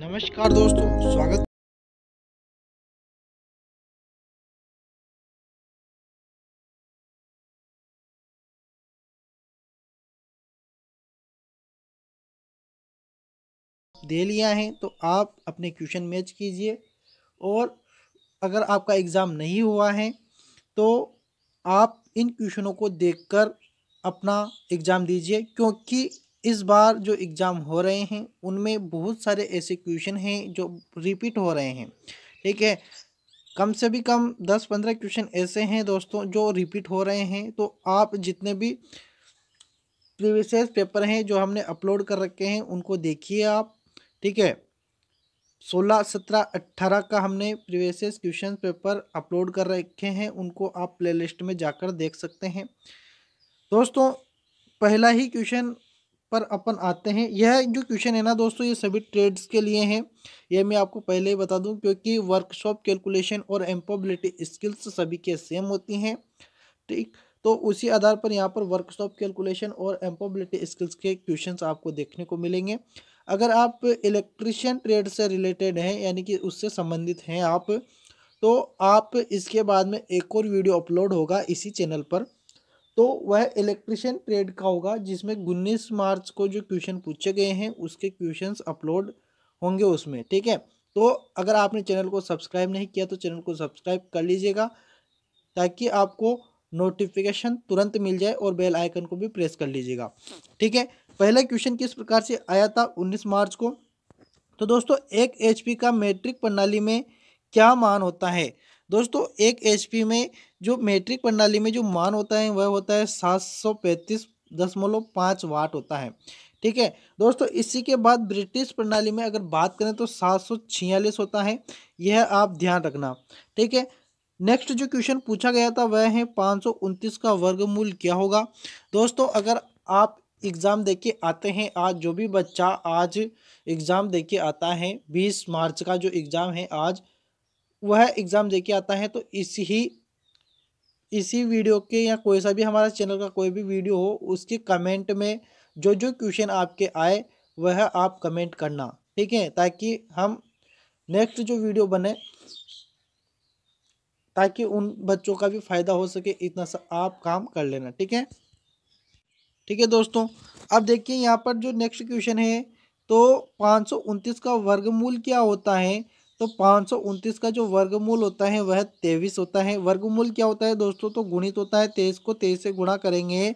नमस्कार दोस्तों स्वागत दे लिया है तो आप अपने क्वेश्चन मैच कीजिए और अगर आपका एग्ज़ाम नहीं हुआ है तो आप इन क्वेश्चनों को देखकर अपना एग्ज़ाम दीजिए क्योंकि इस बार जो एग्ज़ाम हो रहे हैं उनमें बहुत सारे ऐसे क्वेश्चन हैं जो रिपीट हो रहे हैं ठीक है कम से भी कम दस पंद्रह क्वेश्चन ऐसे हैं दोस्तों जो रिपीट हो रहे हैं तो आप जितने भी प्रीवियस पेपर हैं जो हमने अपलोड कर रखे हैं उनको देखिए आप ठीक है सोलह सत्रह अट्ठारह का हमने प्रीवियस क्वेश्चन पेपर अपलोड कर रखे हैं उनको आप प्लेलिस्ट में जाकर देख सकते हैं दोस्तों पहला ही क्वेश्चन पर अपन आते हैं यह जो क्वेश्चन है ना दोस्तों ये सभी ट्रेड्स के लिए हैं यह मैं आपको पहले ही बता दूं क्योंकि वर्कशॉप कैलकुलेशन और एम्पोबिलिटी स्किल्स सभी के सेम होती हैं ठीक तो उसी आधार पर यहाँ पर वर्कशॉप कैलकुलेशन और एम्पोबिलिटी स्किल्स के क्वेश्चन आपको देखने को मिलेंगे अगर आप इलेक्ट्रिशियन ट्रेड से रिलेटेड हैं यानी कि उससे संबंधित हैं आप तो आप इसके बाद में एक और वीडियो अपलोड होगा इसी चैनल पर तो वह इलेक्ट्रिशियन ट्रेड का होगा जिसमें उन्नीस मार्च को जो क्वेश्चन पूछे गए हैं उसके क्वेश्चंस अपलोड होंगे उसमें ठीक है तो अगर आपने चैनल को सब्सक्राइब नहीं किया तो चैनल को सब्सक्राइब कर लीजिएगा ताकि आपको नोटिफिकेशन तुरंत मिल जाए और बेल आइकन को भी प्रेस कर लीजिएगा ठीक है पहला क्वेश्चन किस प्रकार से आया था उन्नीस मार्च को तो दोस्तों एक एच का मेट्रिक प्रणाली में क्या मान होता है दोस्तों एक एच में जो मेट्रिक प्रणाली में जो मान होता है वह होता है सात सौ पैंतीस दशमलव पाँच वाट होता है ठीक है दोस्तों इसी के बाद ब्रिटिश प्रणाली में अगर बात करें तो सात सौ छियालीस होता है यह आप ध्यान रखना ठीक है नेक्स्ट जो क्वेश्चन पूछा गया था वह है पाँच सौ उनतीस का वर्गमूल क्या होगा दोस्तों अगर आप एग्ज़ाम दे के आते हैं आज जो भी बच्चा आज एग्ज़ाम दे के आता है बीस मार्च का जो एग्ज़ाम है आज वह एग्ज़ाम दे के आता है तो इसी ही इसी वीडियो के या कोई सा भी हमारा चैनल का कोई भी वीडियो हो उसके कमेंट में जो जो क्वेश्चन आपके आए वह आप कमेंट करना ठीक है ताकि हम नेक्स्ट जो वीडियो बने ताकि उन बच्चों का भी फ़ायदा हो सके इतना सा आप काम कर लेना ठीक है ठीक है दोस्तों अब देखिए यहाँ पर जो नेक्स्ट क्वेश्चन है तो पाँच का वर्गमूल क्या होता है तो पाँच सौ उनतीस का जो वर्गमूल होता है वह तेईस होता है वर्गमूल क्या होता है दोस्तों तो गुणित होता है तेईस को तेईस से गुणा करेंगे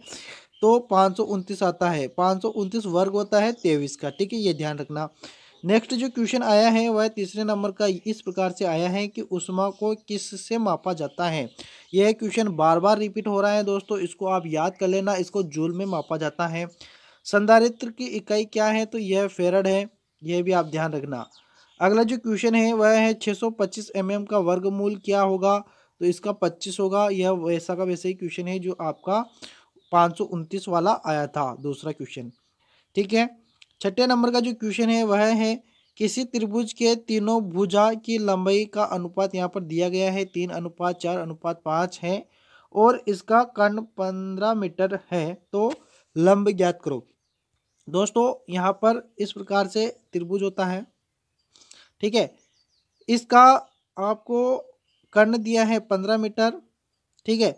तो पाँच सौ उनतीस आता है पाँच सौ उनतीस वर्ग होता है तेईस का ठीक है ये ध्यान रखना नेक्स्ट जो क्वेश्चन आया है वह तीसरे नंबर का इस प्रकार से आया है कि उष्मा को किस से मापा जाता है यह क्वेश्चन बार बार रिपीट हो रहा है दोस्तों इसको आप याद कर लेना इसको जूल में मापा जाता है संधारित्र की इकाई क्या है तो यह फेरड है यह भी आप ध्यान रखना अगला जो क्वेश्चन है वह है 625 सौ mm का वर्गमूल क्या होगा तो इसका 25 होगा यह वैसा का वैसा ही क्वेश्चन है जो आपका पाँच वाला आया था दूसरा क्वेश्चन ठीक है छठे नंबर का जो क्वेश्चन है वह है किसी त्रिभुज के तीनों भुजा की लंबाई का अनुपात यहाँ पर दिया गया है तीन अनुपात चार अनुपात पाँच है और इसका कर्ण पंद्रह मीटर है तो लंब ज्ञात करो दोस्तों यहाँ पर इस प्रकार से त्रिभुज होता है ठीक है इसका आपको कर्ण दिया है पंद्रह मीटर ठीक है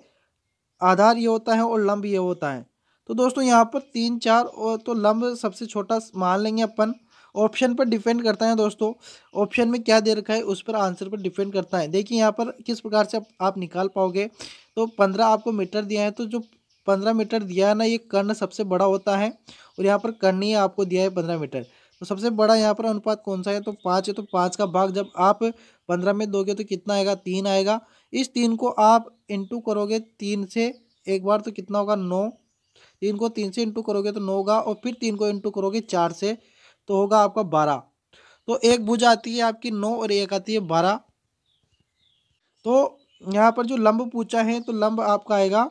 आधार ये होता है और लंब ये होता है तो दोस्तों यहाँ पर तीन चार और तो लंब सबसे छोटा मान लेंगे अपन ऑप्शन पर डिपेंड करता है दोस्तों ऑप्शन में क्या दे रखा है उस पर आंसर पर डिपेंड करता है देखिए यहाँ पर किस प्रकार से आप निकाल पाओगे तो पंद्रह आपको मीटर दिया है तो जो पंद्रह मीटर दिया है ना ये कर्ण सबसे बड़ा होता है और यहाँ पर कर्ण ही आपको दिया है पंद्रह मीटर तो सबसे बड़ा यहाँ पर अनुपात कौन सा है तो पाँच है तो पाँच का भाग जब आप पंद्रह में दोगे तो कितना आएगा तीन आएगा इस तीन को आप इंटू करोगे तीन से एक बार तो कितना होगा नौ तीन को तीन से इंटू करोगे तो नौ होगा और फिर तीन को इंटू करोगे चार से तो होगा आपका बारह तो एक भुज आती है आपकी नौ और एक आती है बारह तो यहाँ पर जो लंब पूछा है तो लंब आपका आएगा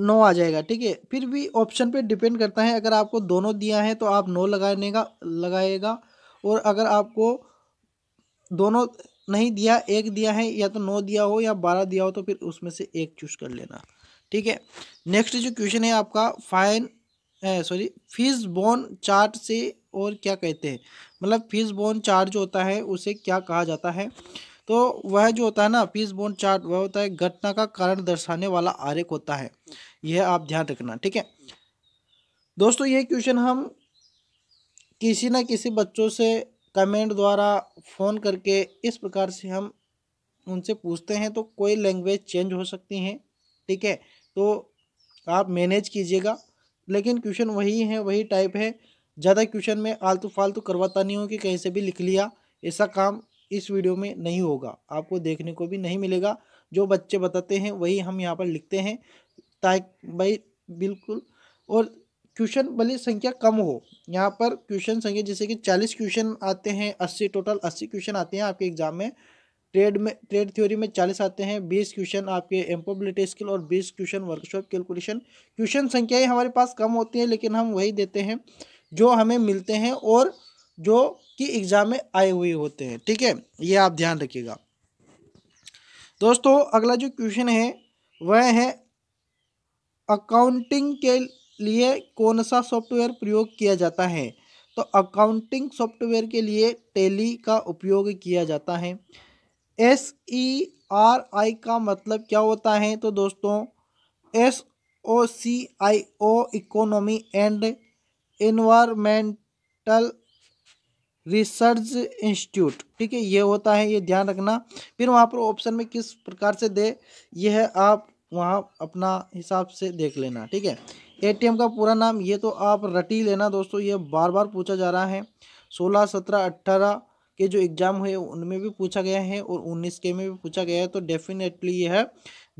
नो आ जाएगा ठीक है फिर भी ऑप्शन पे डिपेंड करता है अगर आपको दोनों दिया है तो आप नो लगाने का लगाएगा और अगर आपको दोनों नहीं दिया एक दिया है या तो नौ दिया हो या बारह दिया हो तो फिर उसमें से एक चूज कर लेना ठीक है नेक्स्ट जो क्वेश्चन है आपका fine sorry fees bone chart से और क्या कहते हैं मतलब फीस बोन चार्ट जो होता है उसे क्या कहा जाता है तो वह जो होता है ना पीस बोन चार्ट वह होता है घटना का कारण दर्शाने वाला आरेख होता है यह आप ध्यान रखना ठीक है दोस्तों ये क्वेश्चन हम किसी ना किसी बच्चों से कमेंट द्वारा फ़ोन करके इस प्रकार से हम उनसे पूछते हैं तो कोई लैंग्वेज चेंज हो सकती हैं ठीक है तो आप मैनेज कीजिएगा लेकिन क्वेश्चन वही है वही टाइप है ज़्यादा क्वेश्चन में आलतू फालतू करवाता नहीं हो कि कहीं से भी लिख लिया ऐसा काम इस वीडियो में नहीं होगा आपको देखने को भी नहीं मिलेगा जो बच्चे बताते हैं वही हम यहाँ पर लिखते हैं ताकि भाई बिल्कुल और क्वेश्चन भले संख्या कम हो यहाँ पर क्वेश्चन संख्या जैसे कि चालीस क्वेश्चन आते हैं अस्सी टोटल अस्सी क्वेश्चन आते हैं आपके एग्जाम में ट्रेड में ट्रेड थ्योरी में चालीस आते हैं बीस क्वेश्चन आपके एम्पोबिलिटी स्किल और बीस क्वेश्चन वर्कशॉप कैलकुलेशन क्वेश्चन ही हमारे पास कम होती हैं लेकिन हम वही देते हैं जो हमें मिलते हैं और जो कि एग्ज़ाम में आए हुए होते हैं ठीक है ये आप ध्यान रखिएगा दोस्तों अगला जो क्वेश्चन है वह है अकाउंटिंग के लिए कौन सा सॉफ्टवेयर प्रयोग किया जाता है तो अकाउंटिंग सॉफ्टवेयर के लिए टेली का उपयोग किया जाता है एस ई आर आई का मतलब क्या होता है तो दोस्तों S O C I O economy and environmental research institute ठीक है ये होता है ये ध्यान रखना फिर वहाँ पर ऑप्शन में किस प्रकार से दे ये है आप वहाँ अपना हिसाब से देख लेना ठीक है एटीएम का पूरा नाम ये तो आप रटी लेना दोस्तों ये बार बार पूछा जा रहा है सोलह सत्रह अट्ठारह के जो एग्ज़ाम हुए उनमें भी पूछा गया है और उन्नीस के में भी पूछा गया है तो डेफिनेटली यह है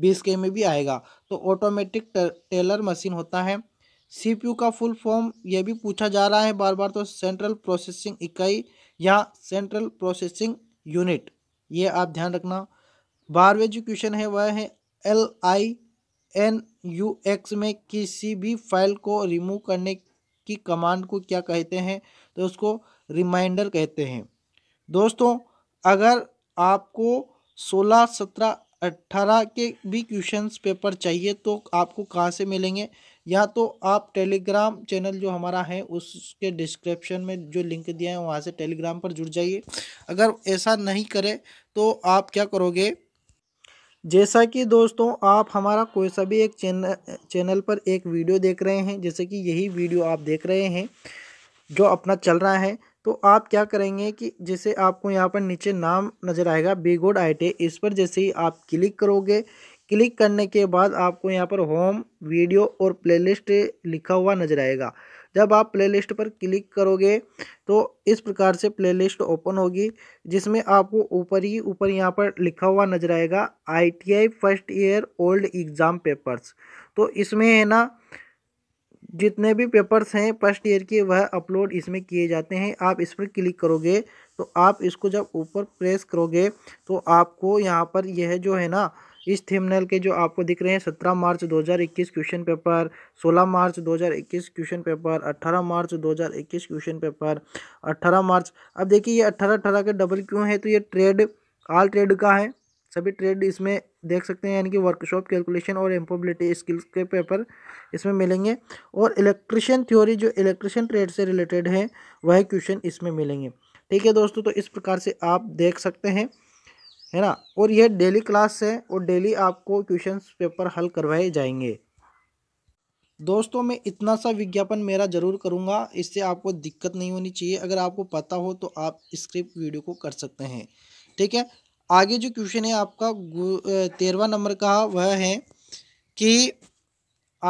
बीस के में भी आएगा तो ऑटोमेटिक टेलर मशीन होता है सीपीयू का फुल फॉर्म यह भी पूछा जा रहा है बार बार तो सेंट्रल प्रोसेसिंग इकाई या सेंट्रल प्रोसेसिंग यूनिट ये आप ध्यान रखना बारहवें जो क्वेश्चन है वह है L I N U X में किसी भी फाइल को रिमूव करने की कमांड को क्या कहते हैं तो उसको रिमाइंडर कहते हैं दोस्तों अगर आपको सोलह सत्रह अट्ठारह के भी क्वेश्चंस पेपर चाहिए तो आपको कहाँ से मिलेंगे या तो आप टेलीग्राम चैनल जो हमारा है उसके डिस्क्रिप्शन में जो लिंक दिया है वहाँ से टेलीग्राम पर जुड़ जाइए अगर ऐसा नहीं करें तो आप क्या करोगे जैसा कि दोस्तों आप हमारा कोई सा भी एक चैनल चैनल पर एक वीडियो देख रहे हैं जैसे कि यही वीडियो आप देख रहे हैं जो अपना चल रहा है तो आप क्या करेंगे कि जैसे आपको यहाँ पर नीचे नाम नज़र आएगा बेगोड आई इस पर जैसे ही आप क्लिक करोगे क्लिक करने के बाद आपको यहाँ पर होम वीडियो और प्लेलिस्ट लिखा हुआ नज़र आएगा जब आप प्लेलिस्ट पर क्लिक करोगे तो इस प्रकार से प्लेलिस्ट ओपन होगी जिसमें आपको ऊपर ही ऊपर यहाँ पर लिखा हुआ नज़र आएगा ITI first year old exam papers तो इसमें है ना जितने भी पेपर्स हैं फर्स्ट ईयर के वह अपलोड इसमें किए जाते हैं आप इस पर क्लिक करोगे तो आप इसको जब ऊपर प्रेस करोगे तो आपको यहाँ पर यह जो है ना इस थीमनल के जो आपको दिख रहे हैं सत्रह मार्च इक्कीस क्वेश्चन पेपर सोलह मार्च इक्कीस क्वेश्चन पेपर अट्ठारह मार्च इक्कीस क्वेश्चन पेपर अट्ठारह मार्च अब देखिए ये अट्ठारह अट्ठारह के डबल क्यों है तो ये ट्रेड आल ट्रेड का है सभी ट्रेड इसमें देख सकते हैं यानी कि वर्कशॉप कैलकुलेशन और एम्पोबिलिटी स्किल्स के पेपर इसमें मिलेंगे और इलेक्ट्रिशियन थ्योरी जो इलेक्ट्रिशियन ट्रेड से रिलेटेड है वह क्वेश्चन इसमें मिलेंगे ठीक है दोस्तों तो इस प्रकार से आप देख सकते हैं है ना और यह डेली क्लास है और डेली आपको क्वेश्चन पेपर हल करवाए जाएंगे दोस्तों मैं इतना सा विज्ञापन मेरा ज़रूर करूँगा इससे आपको दिक्कत नहीं होनी चाहिए अगर आपको पता हो तो आप स्क्रिप्ट वीडियो को कर सकते हैं ठीक है आगे जो क्वेश्चन है आपका तेरवा नंबर का वह है कि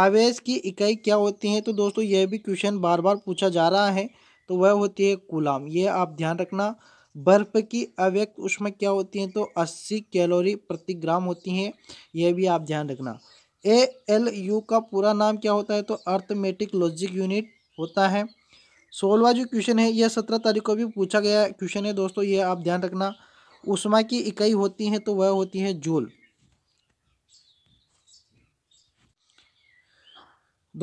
आवेश की इकाई क्या होती है तो दोस्तों यह भी क्वेश्चन बार बार पूछा जा रहा है तो वह होती है कुलाम यह आप ध्यान रखना बर्फ़ की अव्यक्त उष्मा क्या होती है तो 80 कैलोरी प्रति ग्राम होती है यह भी आप ध्यान रखना ए एल यू का पूरा नाम क्या होता है तो अर्थमेटिक लॉजिक यूनिट होता है सोलवा जो क्वेश्चन है यह सत्रह तारीख को भी पूछा गया क्वेश्चन है दोस्तों ये आप ध्यान रखना उष्मा की इकाई होती है तो वह होती है जूल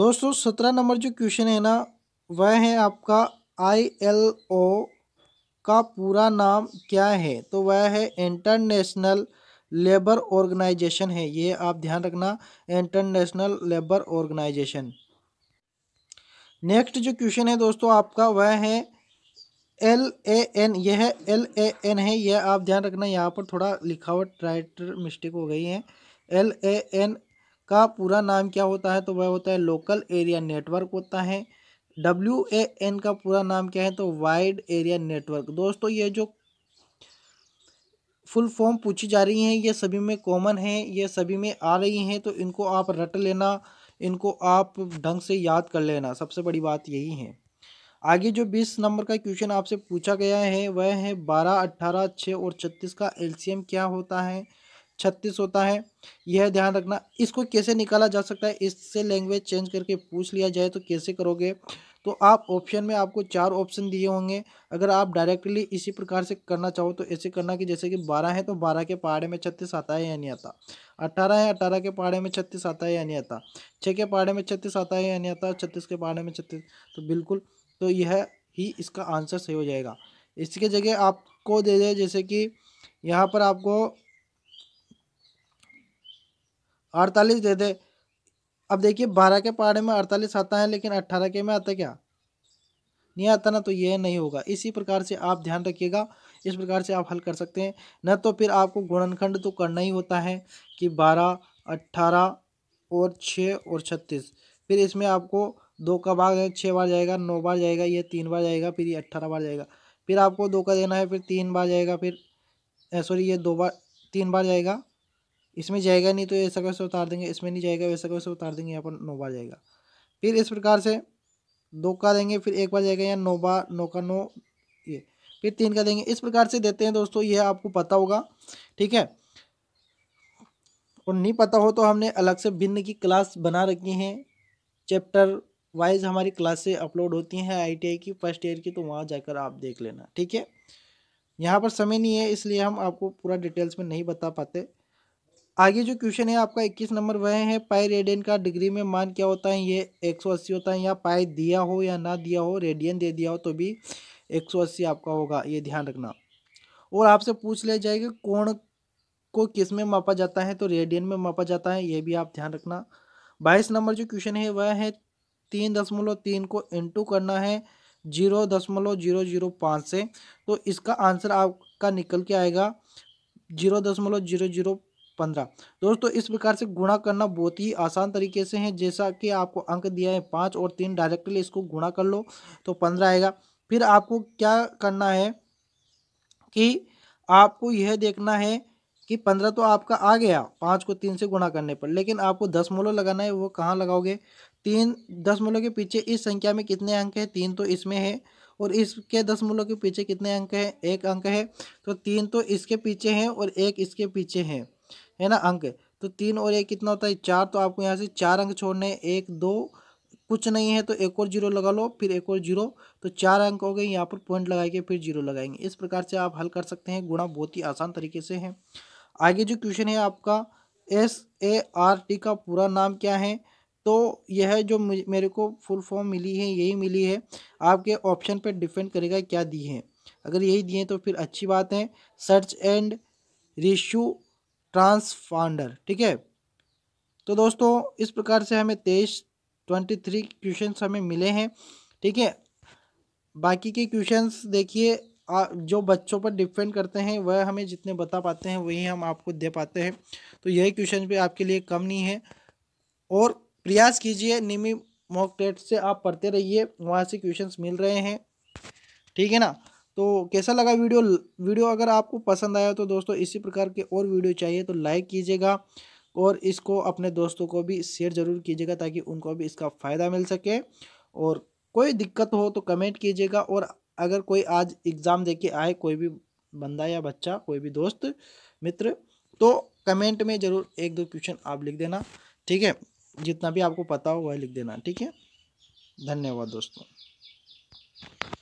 दोस्तों सत्रह नंबर जो क्वेश्चन है ना वह है आपका आई एल ओ का पूरा नाम क्या है तो वह है इंटरनेशनल लेबर ऑर्गेनाइजेशन है ये आप ध्यान रखना इंटरनेशनल लेबर ऑर्गेनाइजेशन नेक्स्ट जो क्वेश्चन है दोस्तों आपका वह है एल ए एन यह एल ए एन है यह आप ध्यान रखना यहाँ पर थोड़ा लिखावट राइटर मिस्टेक हो गई है एल ए एन का पूरा नाम क्या होता है तो वह होता है लोकल एरिया नेटवर्क होता है डब्ल्यू ए एन का पूरा नाम क्या है तो वाइड एरिया नेटवर्क दोस्तों ये जो फुल फॉर्म पूछी जा रही हैं ये सभी में कॉमन है ये सभी में आ रही हैं तो इनको आप रट लेना इनको आप ढंग से याद कर लेना सबसे बड़ी बात यही है आगे जो बीस नंबर का क्वेश्चन आपसे पूछा गया है वह है बारह अट्ठारह छः और छत्तीस का एलसीएम क्या होता है छत्तीस होता है यह ध्यान रखना इसको कैसे निकाला जा सकता है इससे लैंग्वेज चेंज करके पूछ लिया जाए तो कैसे करोगे तो आप ऑप्शन में आपको चार ऑप्शन दिए होंगे अगर आप डायरेक्टली इसी प्रकार से करना चाहो तो ऐसे करना कि जैसे कि बारह है तो बारह के पहाड़े में छत्तीस आता है या नहीं आता अट्ठारह है अट्ठारह के पहाड़े में छत्तीस आता है या नहीं आता छः के पहाड़े में छत्तीस आता है या नहीं आता छत्तीस के पहाड़े में छत्तीस तो बिल्कुल तो यह ही इसका आंसर सही हो जाएगा इसके जगह आपको दे दे जैसे कि यहाँ पर आपको अड़तालीस दे दे अब देखिए बारह के पहाड़े में अड़तालीस आता है लेकिन अट्ठारह के में आता क्या नहीं आता ना तो यह नहीं होगा इसी प्रकार से आप ध्यान रखिएगा इस प्रकार से आप हल कर सकते हैं न तो फिर आपको गुणनखंड तो करना ही होता है कि बारह अट्ठारह और छः और छत्तीस फिर इसमें आपको दो का भाग छः बार जाएगा नौ बार जाएगा यह तीन बार जाएगा फिर ये अट्ठारह बार जाएगा फिर आपको दो का देना है फिर तीन बार जाएगा फिर सॉरी ये दो बार तीन बार जाएगा इसमें जाएगा नहीं तो ऐसा कैसे उतार देंगे इसमें नहीं जाएगा वैसा कैसे उतार देंगे यहाँ पर नौ बार जाएगा फिर इस प्रकार से दो का देंगे फिर एक बार जाएगा यहाँ नौ बार नौ का नौ ये फिर तीन का देंगे इस प्रकार से देते हैं दोस्तों यह आपको पता होगा ठीक है और नहीं पता हो तो हमने अलग से भिन्न की क्लास बना रखी है चैप्टर वाइज हमारी क्लासे अपलोड होती हैं आईटीआई की फर्स्ट ईयर की तो वहाँ जाकर आप देख लेना ठीक है यहाँ पर समय नहीं है इसलिए हम आपको पूरा डिटेल्स में नहीं बता पाते आगे जो क्वेश्चन है आपका 21 नंबर वह है पाई रेडियन का डिग्री में मान क्या होता है ये 180 होता है या पाई दिया हो या ना दिया हो रेडियन दे दिया हो तो भी 180 आपका होगा ये ध्यान रखना और आपसे पूछ लिया जाएगा कोण को किस में मापा जाता है तो रेडियन में मापा जाता है ये भी आप ध्यान रखना बाईस नंबर जो क्वेश्चन है वह है तीन दशमलव तीन को इंटू करना है जीरो दशमलव जीरो जीरो पाँच से तो इसका आंसर आपका निकल के आएगा जीरो दशमलव जीरो जीरो पंद्रह दोस्तों इस प्रकार से गुणा करना बहुत ही आसान तरीके से है जैसा कि आपको अंक दिया है पाँच और तीन डायरेक्टली इसको गुणा कर लो तो पंद्रह आएगा फिर आपको क्या करना है कि आपको यह देखना है कि पंद्रह तो आपका आ गया पाँच को तीन से गुणा करने पर लेकिन आपको दस मोलो लगाना है वो कहाँ लगाओगे तीन दस मोलो के पीछे इस संख्या में कितने अंक हैं तीन तो इसमें है और इसके दस मूलों के पीछे कितने अंक हैं एक अंक है तो तीन तो इसके पीछे हैं और एक इसके पीछे हैं है ना अंक तो तीन और एक कितना होता है चार तो आपको यहाँ से चार अंक छोड़ने एक दो कुछ नहीं है तो एक और जीरो लगा लो फिर एक और जीरो तो चार अंक हो गए यहाँ पर पॉइंट लगाएंगे फिर जीरो लगाएंगे इस प्रकार से आप हल कर सकते हैं गुणा बहुत ही आसान तरीके से है आगे जो क्वेश्चन है आपका एस ए आर टी का पूरा नाम क्या है तो यह जो मेरे को फुल फॉर्म मिली है यही मिली है आपके ऑप्शन पर डिपेंड करेगा क्या दी है अगर यही दिए तो फिर अच्छी बात है सर्च एंड रिश्यू ट्रांसफांडर ठीक है तो दोस्तों इस प्रकार से हमें तेईस ट्वेंटी थ्री क्वेश्चन हमें मिले हैं ठीक है बाकी के क्वेश्चंस देखिए जो बच्चों पर डिपेंड करते हैं वह हमें जितने बता पाते हैं वही हम आपको दे पाते हैं तो यही क्वेश्चन भी आपके लिए कम नहीं है और प्रयास कीजिए निमी मॉक टेस्ट से आप पढ़ते रहिए वहाँ से क्वेश्चंस मिल रहे हैं ठीक है ना तो कैसा लगा वीडियो वीडियो अगर आपको पसंद आया तो दोस्तों इसी प्रकार के और वीडियो चाहिए तो लाइक कीजिएगा और इसको अपने दोस्तों को भी शेयर ज़रूर कीजिएगा ताकि उनको भी इसका फ़ायदा मिल सके और कोई दिक्कत हो तो कमेंट कीजिएगा और अगर कोई आज एग्ज़ाम दे के आए कोई भी बंदा या बच्चा कोई भी दोस्त मित्र तो कमेंट में ज़रूर एक दो क्वेश्चन आप लिख देना ठीक है जितना भी आपको पता हो वह लिख देना ठीक है धन्यवाद दोस्तों